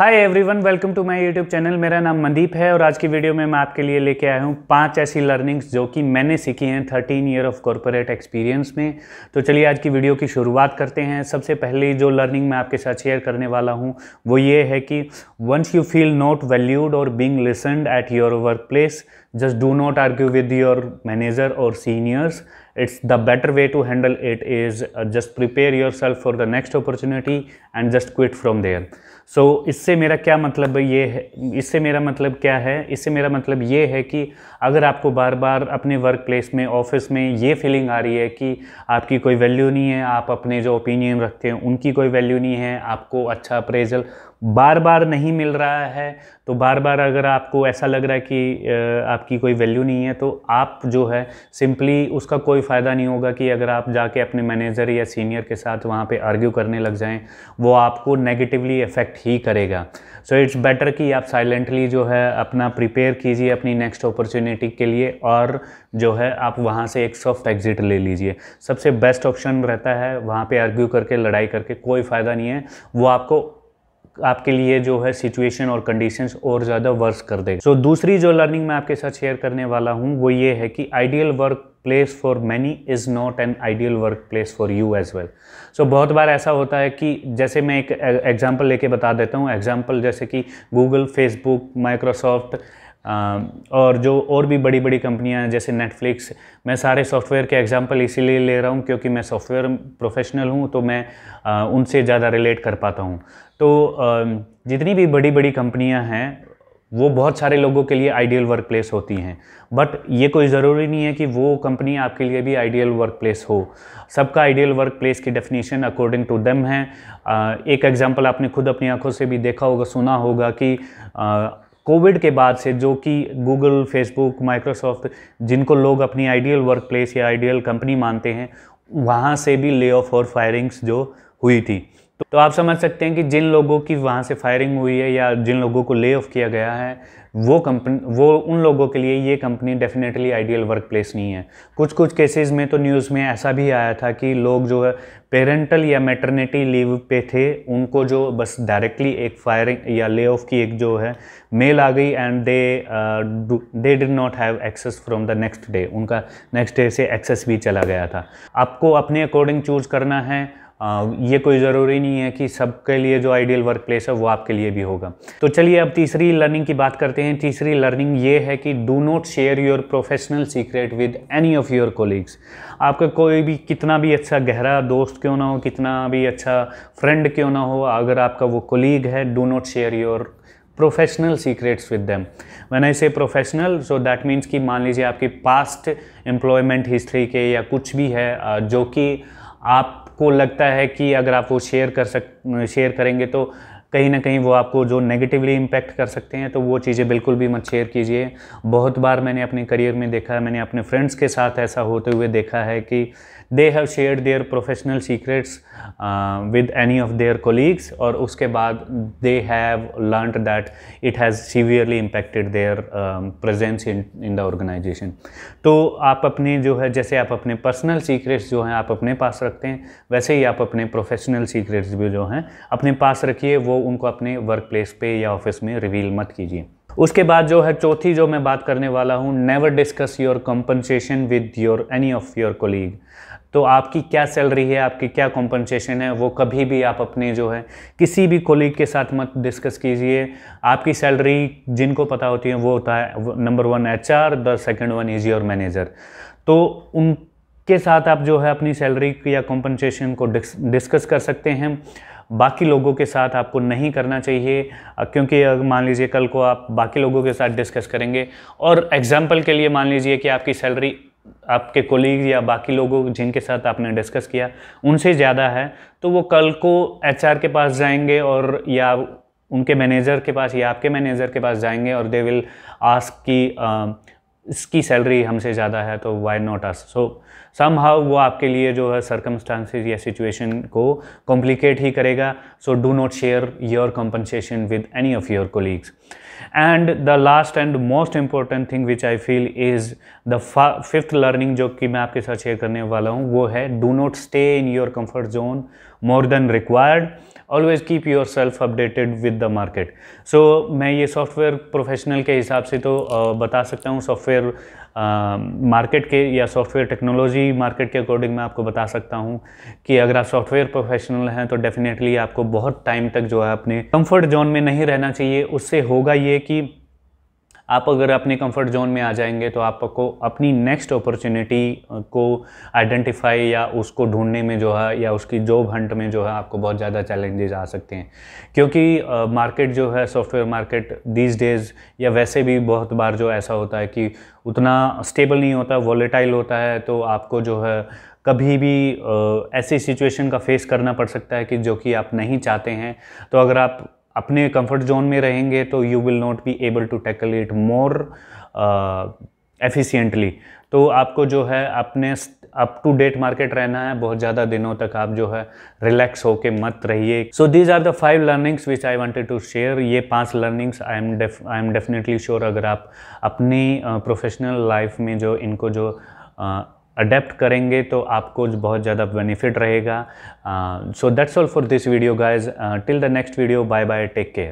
hi everyone welcome to my YouTube channel मेरा नाम मंदीप है और आज की वीडियो में मैं आपके लिए लेके आया हूँ पांच ऐसी लर्निंग्स जो कि मैंने सीखी हैं thirteen year of corporate experience में तो चलिए आज की वीडियो की शुरुआत करते हैं सबसे पहले जो लर्निंग मैं आपके साथ शेयर करने वाला हूँ वो ये है कि once you feel not valued और being listened at your work place just do not argue with your manager और seniors it's the better way to handle it is just prepare yourself for the next opportunity and just quit from there so इससे मेरा क्या मतलब ये है इससे मेरा मतलब क्या है इससे मेरा मतलब ये है कि अगर आपको बार बार अपने वर्क प्लेस में ऑफिस में ये फीलिंग आ रही है कि आपकी कोई वैल्यू नहीं है आप अपने जो ओपिनियन रखते हैं उनकी कोई वैल्यू नहीं है आपको अच्छा अप्रेजल बार बार नहीं मिल रहा है तो बार बार अगर आपको ऐसा लग रहा है कि आपकी कोई वैल्यू नहीं है तो आप जो है सिंपली उसका कोई फ़ायदा नहीं होगा कि अगर आप जाके अपने मैनेजर या सीनियर के साथ वहाँ पे आर्ग्यू करने लग जाएं वो आपको नेगेटिवली इफ़ेक्ट ही करेगा सो इट्स बेटर कि आप साइलेंटली जो है अपना प्रिपेयर कीजिए अपनी नेक्स्ट अपॉर्चुनिटी के लिए और जो है आप वहाँ से एक सॉफ्ट एग्ज़िट ले लीजिए सबसे बेस्ट ऑप्शन रहता है वहाँ पर आर्ग्यू करके लड़ाई करके कोई फ़ायदा नहीं है वो आपको आपके लिए जो है सिचुएशन और कंडीशंस और ज़्यादा वर्स कर देगा सो so, दूसरी जो लर्निंग मैं आपके साथ शेयर करने वाला हूँ वो ये है कि ideal work place for many is not an ideal work place for you as well so बहुत बार ऐसा होता है कि जैसे मैं एक एग्जाम्पल लेके बता देता हूँ एग्जाम्पल जैसे कि गूगल फेसबुक माइक्रोसॉफ्ट Um, और जो और भी बड़ी बड़ी कंपनियां जैसे नेटफ्लिक्स मैं सारे सॉफ्टवेयर के एग्जांपल इसीलिए ले रहा हूं क्योंकि मैं सॉफ्टवेयर प्रोफेशनल हूं तो मैं uh, उनसे ज़्यादा रिलेट कर पाता हूं तो um, जितनी भी बड़ी बड़ी कंपनियां हैं वो बहुत सारे लोगों के लिए आइडियल वर्क प्लेस होती हैं बट ये कोई ज़रूरी नहीं है कि वो कंपनी आपके लिए भी आइडियल वर्क प्लेस हो सबका आइडियल वर्क प्लेस की डेफिनेशन अकॉर्डिंग टू देम है uh, एक एग्जांपल आपने खुद अपनी आंखों से भी देखा होगा सुना होगा कि uh, कोविड के बाद से जो कि गूगल फेसबुक माइक्रोसॉफ्ट जिनको लोग अपनी आइडियल वर्क प्लेस या आइडियल कंपनी मानते हैं वहाँ से भी ले ऑफ और फायरिंग्स जो हुई थी तो, आप समझ सकते हैं कि जिन लोगों की वहाँ से फायरिंग हुई है या जिन लोगों को ले ऑफ किया गया है वो कंपनी वो उन लोगों के लिए ये company definitely ideal work place नहीं है कुछ कुछ केसेस में तो न्यूज़ में ऐसा भी आया था कि लोग जो है पेरेंटल या मेटर्निटी लीव पे थे उनको जो बस डायरेक्टली एक फायरिंग या ले ऑफ की एक जो है मेल आ गई and they they did not have access from the next day उनका नेक्स्ट डे से एक्सेस भी चला गया था आपको अपने अकॉर्डिंग चूज करना है ये कोई ज़रूरी नहीं है कि सबके लिए जो आइडियल वर्क प्लेस है वो आपके लिए भी होगा तो चलिए अब तीसरी लर्निंग की बात करते हैं तीसरी लर्निंग ये है कि do not share your professional secret with any of your colleagues आपका कोई भी कितना भी अच्छा गहरा दोस्त क्यों ना हो कितना भी अच्छा फ्रेंड क्यों ना हो अगर आपका वो कोलीग है do not share your professional secrets with them one I say professional so that means कि मान लीजिए आपकी पास्ट एम्प्लॉयमेंट हिस्ट्री के या कुछ भी है जो कि आप को लगता है कि अगर आप वो शेयर कर सक शेयर करेंगे तो कहीं ना कहीं वो आपको जो नेगेटिवली इम्पैक्ट कर सकते हैं तो वो चीज़ें बिल्कुल भी मत शेयर कीजिए बहुत बार मैंने अपने करियर में देखा है मैंने अपने फ्रेंड्स के साथ ऐसा होते हुए देखा है कि they have share their professional secrets with any of their colleagues और उसके बाद they have learned that it has severely impacted their presence in in the organization तो आप अपने जो है जैसे आप अपने पर्सनल सीक्रेट्स जो हैं आप अपने पास रखते हैं वैसे ही आप अपने प्रोफेशनल सीक्रेट्स भी जो हैं अपने पास रखिए वो उनको अपने वर्क प्लेस पे या ऑफिस में रिवील मत कीजिए उसके बाद जो है चौथी जो मैं बात करने वाला हूँ never discuss your compensation with your any of your colleague तो आपकी क्या सैलरी है आपकी क्या कॉम्पनसेशन है वो कभी भी आप अपने जो है किसी भी कोलीग के साथ मत डिस्कस कीजिए आपकी सैलरी जिनको पता होती है वो होता है number one H R the second one is your manager तो उनके साथ आप जो है अपनी सैलरी या कॉम्पनसेशन को डिस्कस कर सकते हैं बाकी लोगों के साथ आपको नहीं करना चाहिए क्योंकि मान लीजिए कल को आप बाकी लोगों के साथ डिस्कस करेंगे और एग्जाम्पल के लिए मान लीजिए कि आपकी सैलरी आपके कोलीग या बाकी लोगों जिनके साथ आपने डिस्कस किया उनसे ज़्यादा है तो वो कल को एच के पास जाएंगे और या उनके मैनेजर के पास या आपके मैनेजर के पास जाएंगे और दे विल आस्क कि इसकी सैलरी हमसे ज़्यादा है तो why not us so somehow वो आपके लिए जो है सर्कमस्टांसिस या सिचुएशन को कॉम्प्लिकेट ही करेगा so do not share your compensation with any of your colleagues and the last and most important thing which I feel is the fifth learning जो कि मैं आपके साथ शेयर करने वाला हूँ वो है do not stay in your comfort zone more than required always keep yourself updated with the market so मैं ये सॉफ्टवेयर प्रोफेशनल के हिसाब से तो बता सकता हूँ सॉफ्टवेयर सॉफ्टवेयर मार्केट uh, के या सॉफ्टवेयर टेक्नोलॉजी मार्केट के अकॉर्डिंग मैं आपको बता सकता हूँ कि अगर आप सॉफ्टवेयर प्रोफेशनल हैं तो डेफिनेटली आपको बहुत टाइम तक जो है अपने कंफर्ट जोन में नहीं रहना चाहिए उससे होगा ये कि आप अगर अपने कंफर्ट जोन में आ जाएंगे तो आपको अपनी नेक्स्ट अपॉर्चुनिटी को आइडेंटिफाई या उसको ढूंढने में जो है या उसकी जॉब हंट में जो है आपको बहुत ज़्यादा चैलेंजेस आ सकते हैं क्योंकि मार्केट जो है सॉफ्टवेयर मार्केट दीज डेज़ या वैसे भी बहुत बार जो ऐसा होता है कि उतना स्टेबल नहीं होता वॉलेटाइल होता है तो आपको जो है कभी भी ऐसी सिचुएशन का फेस करना पड़ सकता है कि जो कि आप नहीं चाहते हैं तो अगर आप अपने कंफर्ट जोन में रहेंगे तो you will not be able to tackle it more efficiently तो आपको जो है अपने अप टू डेट मार्केट रहना है बहुत ज़्यादा दिनों तक आप जो है रिलैक्स होके मत रहिए so these are the five learnings which I wanted to share ये पांच learnings I am I am definitely sure अगर आप अपनी प्रोफेशनल uh, लाइफ में जो इनको जो uh, अडेप्ट करेंगे तो आपको बहुत ज़्यादा बेनिफिट रहेगा so that's all for this video guys till the next video bye bye take care